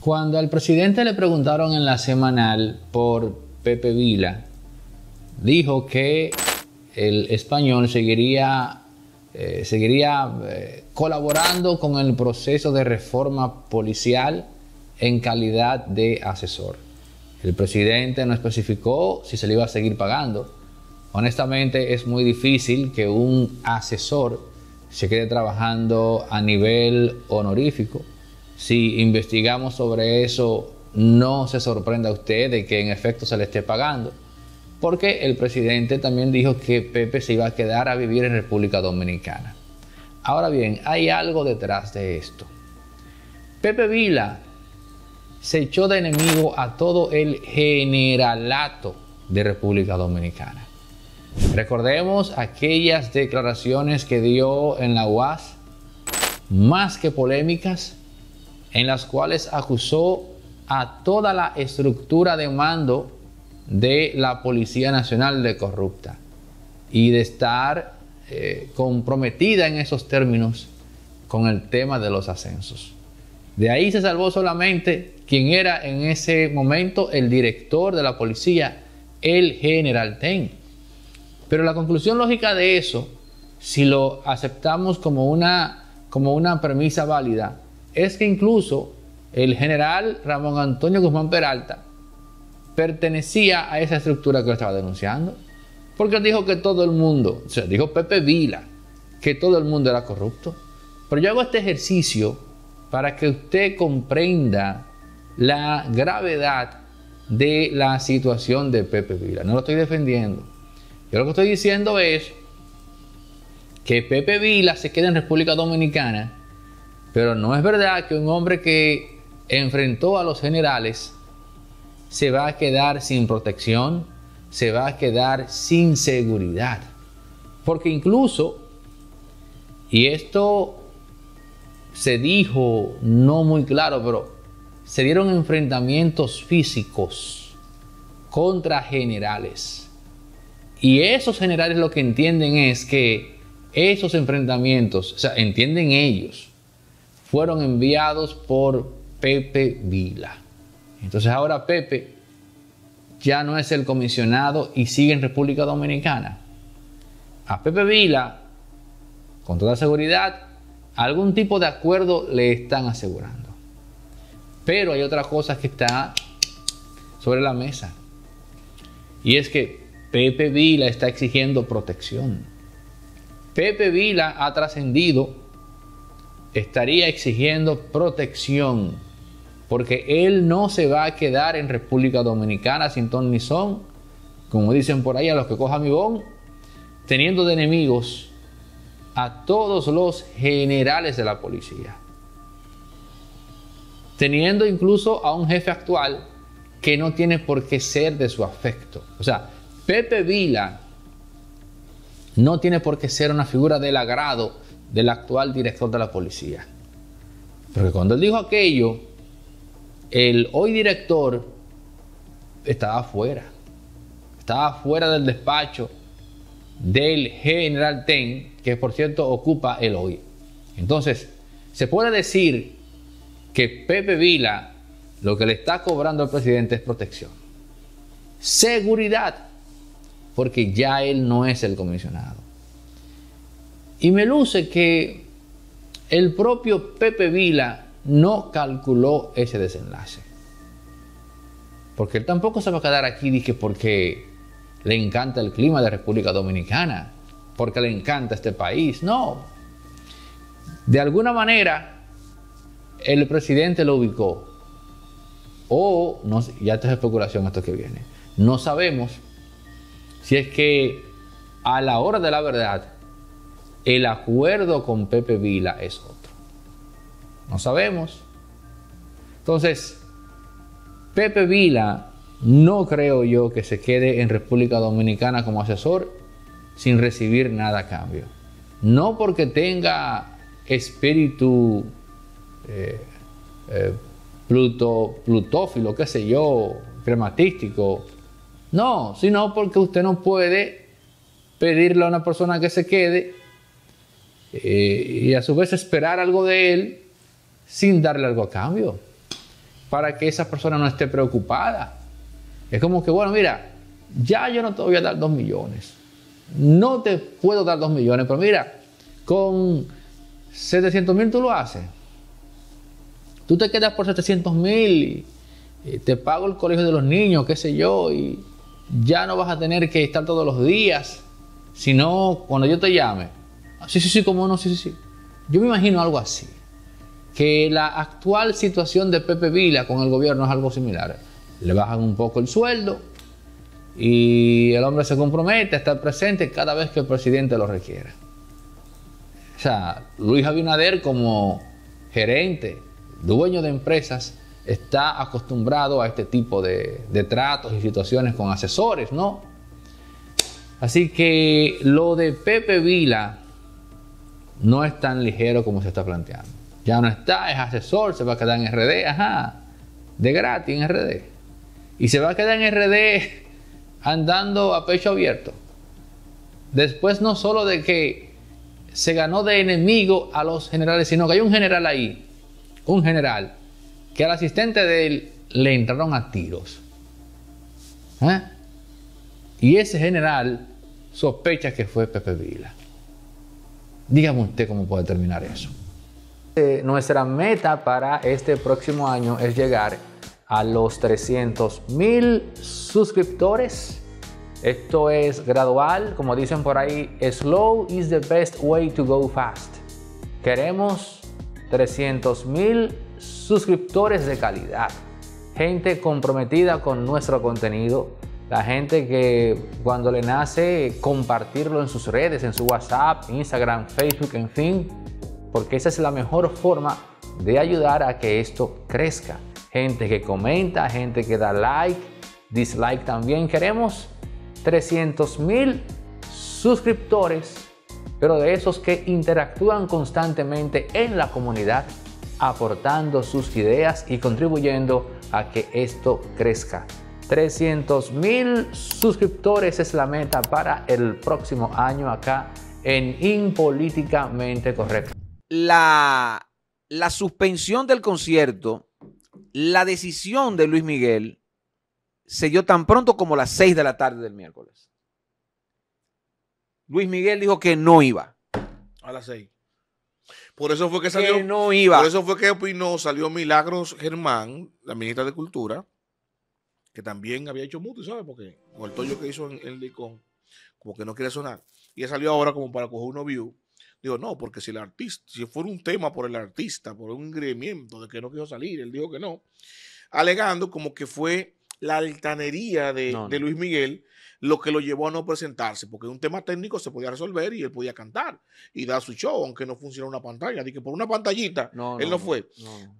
Cuando al presidente le preguntaron en la semanal por Pepe Vila, dijo que el español seguiría, eh, seguiría eh, colaborando con el proceso de reforma policial en calidad de asesor. El presidente no especificó si se le iba a seguir pagando. Honestamente es muy difícil que un asesor se quede trabajando a nivel honorífico si investigamos sobre eso, no se sorprenda usted de que en efecto se le esté pagando, porque el presidente también dijo que Pepe se iba a quedar a vivir en República Dominicana. Ahora bien, hay algo detrás de esto. Pepe Vila se echó de enemigo a todo el generalato de República Dominicana. Recordemos aquellas declaraciones que dio en la UAS, más que polémicas, en las cuales acusó a toda la estructura de mando de la Policía Nacional de corrupta y de estar eh, comprometida en esos términos con el tema de los ascensos. De ahí se salvó solamente quien era en ese momento el director de la policía, el general Ten. Pero la conclusión lógica de eso, si lo aceptamos como una, como una premisa válida, es que incluso el general Ramón Antonio Guzmán Peralta pertenecía a esa estructura que lo estaba denunciando. Porque dijo que todo el mundo, o sea, dijo Pepe Vila, que todo el mundo era corrupto. Pero yo hago este ejercicio para que usted comprenda la gravedad de la situación de Pepe Vila. No lo estoy defendiendo. Yo lo que estoy diciendo es que Pepe Vila se queda en República Dominicana pero no es verdad que un hombre que enfrentó a los generales se va a quedar sin protección, se va a quedar sin seguridad. Porque incluso, y esto se dijo no muy claro, pero se dieron enfrentamientos físicos contra generales. Y esos generales lo que entienden es que esos enfrentamientos, o sea, entienden ellos, fueron enviados por Pepe Vila. Entonces ahora Pepe ya no es el comisionado y sigue en República Dominicana. A Pepe Vila, con toda seguridad, algún tipo de acuerdo le están asegurando. Pero hay otra cosa que está sobre la mesa. Y es que Pepe Vila está exigiendo protección. Pepe Vila ha trascendido estaría exigiendo protección, porque él no se va a quedar en República Dominicana sin ton ni son, como dicen por ahí a los que cojan mi bon, teniendo de enemigos a todos los generales de la policía, teniendo incluso a un jefe actual que no tiene por qué ser de su afecto. O sea, Pepe Vila no tiene por qué ser una figura del agrado del actual director de la policía. Porque cuando él dijo aquello, el hoy director estaba fuera, estaba fuera del despacho del general Ten, que por cierto ocupa el hoy. Entonces, se puede decir que Pepe Vila lo que le está cobrando al presidente es protección, seguridad, porque ya él no es el comisionado. Y me luce que el propio Pepe Vila no calculó ese desenlace. Porque él tampoco se va a quedar aquí, dije, porque le encanta el clima de República Dominicana, porque le encanta este país. No. De alguna manera, el presidente lo ubicó. O, ya esto es especulación, esto que viene. No sabemos si es que a la hora de la verdad el acuerdo con Pepe Vila es otro. No sabemos. Entonces, Pepe Vila no creo yo que se quede en República Dominicana como asesor sin recibir nada a cambio. No porque tenga espíritu eh, eh, plutófilo, qué sé yo, crematístico. No, sino porque usted no puede pedirle a una persona que se quede eh, y a su vez esperar algo de él sin darle algo a cambio, para que esa persona no esté preocupada. Es como que, bueno, mira, ya yo no te voy a dar dos millones, no te puedo dar dos millones, pero mira, con 700 mil tú lo haces. Tú te quedas por 700 mil y eh, te pago el colegio de los niños, qué sé yo, y ya no vas a tener que estar todos los días, sino cuando yo te llame, Sí, sí, sí, cómo no, sí, sí, sí. Yo me imagino algo así. Que la actual situación de Pepe Vila con el gobierno es algo similar. Le bajan un poco el sueldo y el hombre se compromete a estar presente cada vez que el presidente lo requiera. O sea, Luis Abinader como gerente, dueño de empresas, está acostumbrado a este tipo de, tratos y situaciones con asesores, ¿no? Así que lo de Pepe Vila no es tan ligero como se está planteando. Ya no está, es asesor, se va a quedar en RD, ajá, de gratis en RD. Y se va a quedar en RD andando a pecho abierto. Después no solo de que se ganó de enemigo a los generales, sino que hay un general ahí, un general, que al asistente de él le entraron a tiros. ¿Eh? Y ese general sospecha que fue Pepe Vila. Dígame usted cómo puede terminar eso. Eh, nuestra meta para este próximo año es llegar a los 300 mil suscriptores. Esto es gradual, como dicen por ahí, slow is the best way to go fast. Queremos 300 mil suscriptores de calidad, gente comprometida con nuestro contenido, la gente que cuando le nace compartirlo en sus redes, en su WhatsApp, Instagram, Facebook, en fin, porque esa es la mejor forma de ayudar a que esto crezca. Gente que comenta, gente que da like, dislike también. Queremos 300 mil suscriptores, pero de esos que interactúan constantemente en la comunidad, aportando sus ideas y contribuyendo a que esto crezca. 300 mil suscriptores es la meta para el próximo año acá en Impolíticamente Correcto. La, suspensión del concierto, la decisión de Luis Miguel se dio tan pronto como las 6 de la tarde del miércoles. Luis Miguel dijo que no iba. A las 6. Por eso fue que salió. no iba. Por eso fue que opinó, salió Milagros Germán, la ministra de Cultura, que también había hecho mucho, ¿sabes? Porque con el toyo que hizo en, el Licón, como que no quiere sonar. Y él salió ahora como para coger uno view. Digo, no, porque si el artista, si fuera un tema por el artista, por un ingrediente de que no quiso salir, él dijo que no, alegando como que fue la altanería de Luis Miguel lo que lo llevó a no presentarse, porque un tema técnico se podía resolver y él podía cantar y dar su show, aunque no funcionara una pantalla. Así que por una pantallita, no, él no, fue.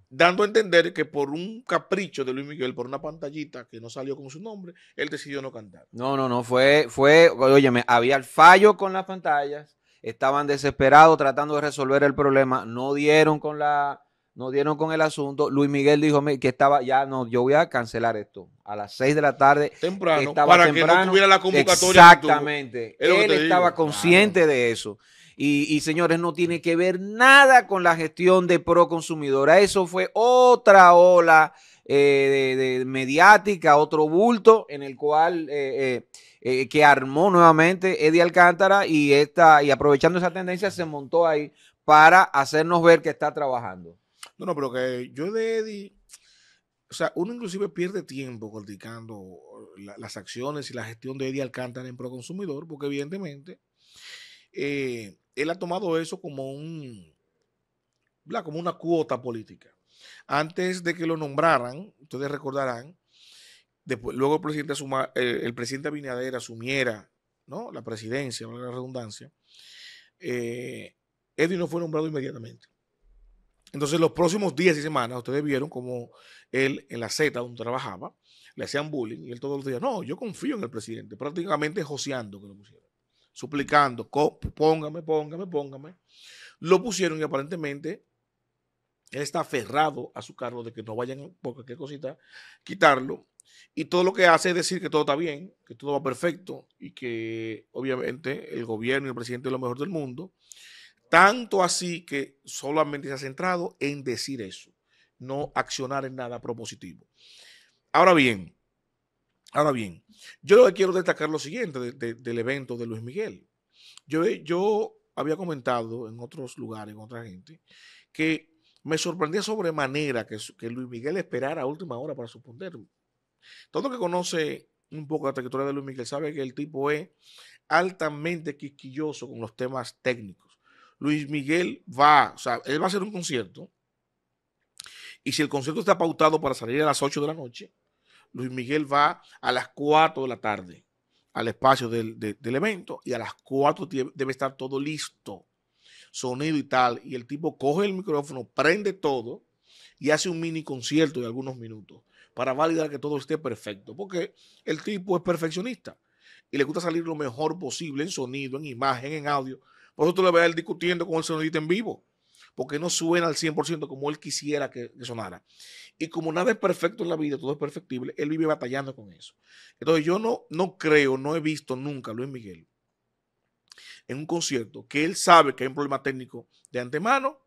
Dando a entender que por un capricho de Luis Miguel, por una pantallita que no salió con su nombre, él decidió no cantar. No, no, no, fue, fue, óyeme, había el fallo con las pantallas, estaban desesperados tratando de resolver el problema, no dieron con la no dieron con el asunto. Luis Miguel dijo que estaba, ya no, yo voy a cancelar esto. A las seis de la tarde. Temprano. para que no tuviera la convocatoria. Exactamente. Él estaba consciente de eso. Y, señores, no tiene que ver nada con la gestión de pro consumidora. Eso fue otra ola eh, de, mediática, otro bulto en el cual eh, eh, que armó nuevamente Eddie Alcántara y esta, y aprovechando esa tendencia se montó ahí para hacernos ver que está trabajando. No, no, pero que yo de Eddie, o sea, uno inclusive pierde tiempo criticando uh, las acciones y la gestión de Eddie Alcántara en Proconsumidor, porque evidentemente eh, él ha tomado eso como un, como una cuota política. Antes de que lo nombraran, ustedes recordarán, después, luego el presidente, el presidente Abinader asumiera la presidencia, la redundancia, eh, Eddie no fue nombrado inmediatamente. Entonces, los próximos días y semanas, ustedes vieron como él en la Z donde trabajaba, le hacían bullying y él todos los días, no, yo confío en el presidente, prácticamente joseando que lo pusieron, suplicando, póngame, póngame, póngame. Lo pusieron y aparentemente él está aferrado a su cargo de que no vayan por cualquier cosita, quitarlo. Y todo lo que hace es decir que todo está bien, que todo va perfecto y que obviamente el gobierno y el presidente es lo mejor del mundo. Tanto así que solamente se ha centrado en decir eso, no accionar en nada propositivo. Ahora bien, ahora bien, yo quiero destacar lo siguiente del evento de Luis Miguel. Yo, había comentado en otros lugares, con otra gente, que me sorprendía sobremanera que, Luis Miguel esperara a última hora para suponer. Todo lo que conoce un poco la trayectoria de Luis Miguel sabe que el tipo es altamente quisquilloso con los temas técnicos Luis Miguel va, o sea, él va a hacer un concierto. Y si el concierto está pautado para salir a las 8 de la noche, Luis Miguel va a las 4 de la tarde al espacio del, del evento y a las 4 debe estar todo listo, sonido y tal. Y el tipo coge el micrófono, prende todo y hace un mini concierto de algunos minutos para validar que todo esté perfecto, porque el tipo es perfeccionista y le gusta salir lo mejor posible en sonido, en imagen, en audio, por eso tú le ves a él discutiendo con el sonidista en vivo, porque no suena al 100% como él quisiera que, sonara. Y como nada es perfecto en la vida, todo es perfectible, él vive batallando con eso. Entonces yo no, no creo, no he visto nunca a Luis Miguel en un concierto que él sabe que hay un problema técnico de antemano,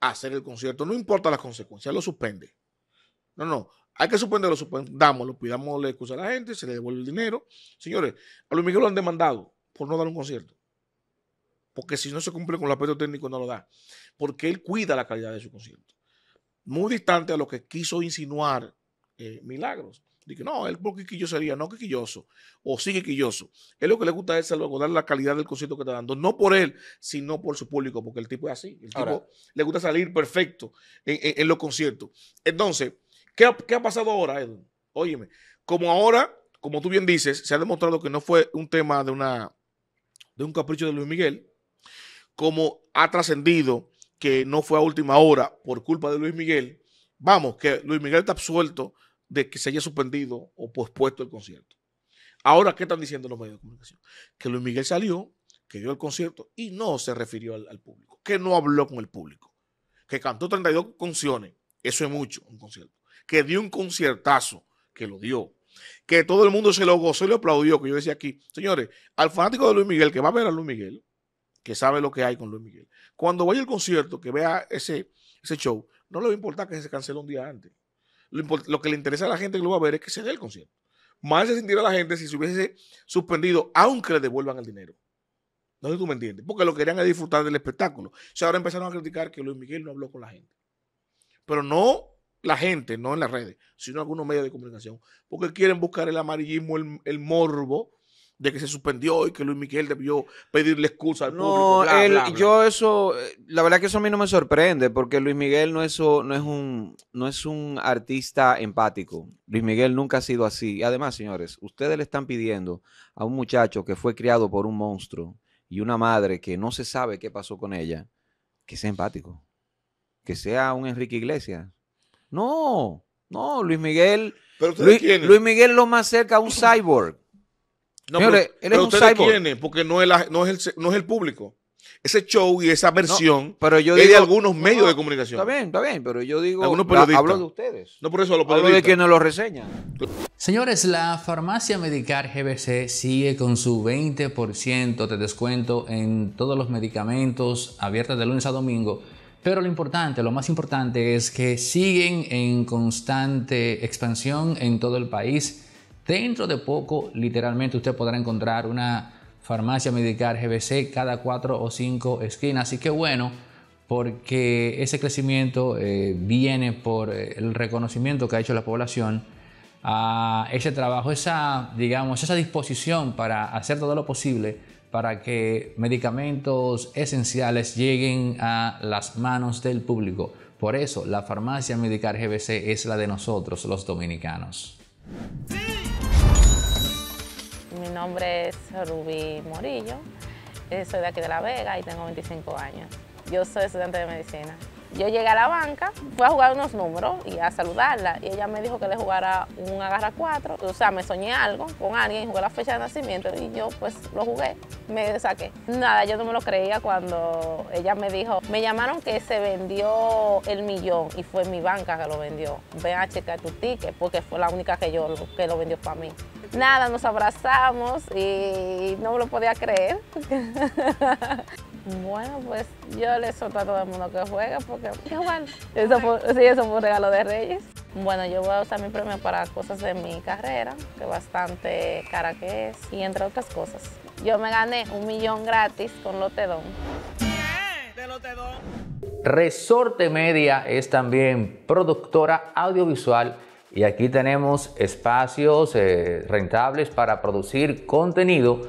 hacer el concierto, no importa las consecuencias, lo suspende. No, no, hay que suspenderlo, suspendámoslo, pidámosle excusa a la gente, se le devuelve el dinero. Señores, a Luis Miguel lo han demandado por no dar un concierto porque si no se cumple con el aspecto técnico no lo da, porque él cuida la calidad de su concierto. Muy distante a lo que quiso insinuar eh, Milagros. Dije, no, él por quilloso sería, no quiquilloso, o sigue quilloso. Es lo que le gusta es saludar la calidad del concierto que está dando, no por él, sino por su público, porque el tipo es así. El tipo le gusta salir perfecto en, los conciertos. Entonces, ¿qué ha, ha, pasado ahora, Edwin? Óyeme, como ahora, como tú bien dices, se ha demostrado que no fue un tema de una de un capricho de Luis Miguel, como ha trascendido que no fue a última hora por culpa de Luis Miguel, vamos, que Luis Miguel está absuelto de que se haya suspendido o pospuesto el concierto. Ahora, ¿qué están diciendo los medios de comunicación? Que Luis Miguel salió, que dio el concierto y no se refirió al, público, que no habló con el público, que cantó 32 canciones, eso es mucho, un concierto, que dio un conciertazo, que lo dio, que todo el mundo se lo gozó y lo aplaudió, que yo decía aquí, señores, al fanático de Luis Miguel, que va a ver a Luis Miguel, que sabe lo que hay con Luis Miguel. Cuando vaya al concierto, que vea ese, ese show, no le va a importar que se cancele un día antes. Lo, que le interesa a la gente que lo va a ver es que se dé el concierto. Más se sentirá la gente si se hubiese suspendido, aunque le devuelvan el dinero. No sé tú me entiendes, porque lo querían disfrutar del espectáculo. O sea, ahora empezaron a criticar que Luis Miguel no habló con la gente. Pero no la gente, no en las redes, sino algunos medios de comunicación, porque quieren buscar el amarillismo, el, el morbo, de que se suspendió y que Luis Miguel debió pedirle excusa al no, público. No, yo eso, eh, la verdad que eso a mí no me sorprende, porque Luis Miguel no es, no es, un, no es un artista empático. Luis Miguel nunca ha sido así. además, señores, ustedes le están pidiendo a un muchacho que fue criado por un monstruo y una madre que no se sabe qué pasó con ella, que sea empático, que sea un Enrique Iglesias. No, no, Luis Miguel. ¿Pero Luis, Luis Miguel lo más cerca a un cyborg. No, pero, él es Porque no es, no, es el, público. Ese show y esa versión es de algunos medios de comunicación. Está bien, está bien, pero yo digo, hablo de ustedes. No por eso lo Hablo de quienes lo reseñan. Señores, la farmacia Medicar GBC sigue con su 20% de descuento en todos los medicamentos abiertos de lunes a domingo. Pero lo importante, lo más importante es que siguen en constante expansión en todo el país Dentro de poco, literalmente, usted podrá encontrar una farmacia medical GBC cada cuatro o cinco esquinas. Así que bueno, porque ese crecimiento eh, viene por eh, el reconocimiento que ha hecho la población a ah, ese trabajo, esa, digamos, esa disposición para hacer todo lo posible para que medicamentos esenciales lleguen a las manos del público. Por eso la farmacia Medicar GBC es la de nosotros, los dominicanos. Mi nombre es Rubí Morillo, eh, soy de aquí de La Vega y tengo 25 años. Yo soy estudiante de medicina. Yo llegué a la banca, fui a jugar unos números y a saludarla. Y ella me dijo que le jugara un agarra cuatro. O sea, me soñé algo con alguien, jugué la fecha de nacimiento y yo pues lo jugué, me saqué. Nada, yo no me lo creía cuando ella me dijo, me llamaron que se vendió el millón y fue mi banca que lo vendió. Ven a checar tu ticket porque fue la única que yo que lo vendió para mí. Nada, nos abrazamos y no me lo podía creer. Bueno, pues yo le solto a todo el mundo que juega porque igual. Eso fue, sí, eso fue un regalo de Reyes. Bueno, yo voy a usar mi premio para cosas de mi carrera, que bastante cara que es, y entre otras cosas. Yo me gané un millón gratis con Lotedón. Resorte Media es también productora audiovisual y aquí tenemos espacios eh, rentables para producir contenido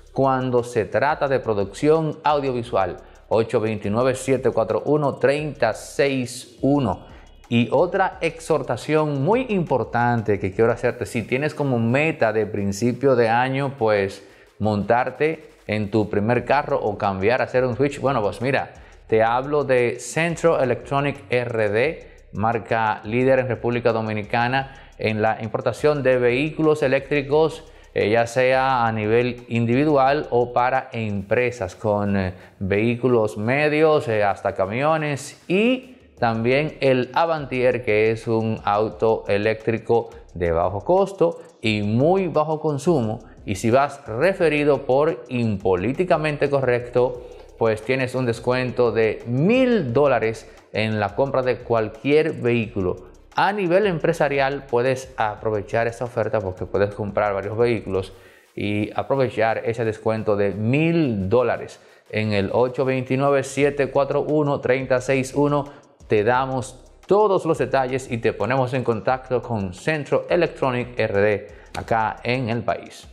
cuando se trata de producción audiovisual. 829 741 361 Y otra exhortación muy importante que quiero hacerte, si tienes como meta de principio de año, pues montarte en tu primer carro o cambiar, a hacer un switch, bueno, pues mira, te hablo de Centro Electronic RD, marca líder en República Dominicana en la importación de vehículos eléctricos eh, ya sea a nivel individual o para empresas con eh, vehículos medios eh, hasta camiones y también el Avantier que es un auto eléctrico de bajo costo y muy bajo consumo y si vas referido por impolíticamente correcto pues tienes un descuento de mil dólares en la compra de cualquier vehículo a nivel empresarial puedes aprovechar esta oferta porque puedes comprar varios vehículos y aprovechar ese descuento de mil dólares en el 829-741-361. Te damos todos los detalles y te ponemos en contacto con Centro Electronic RD acá en el país.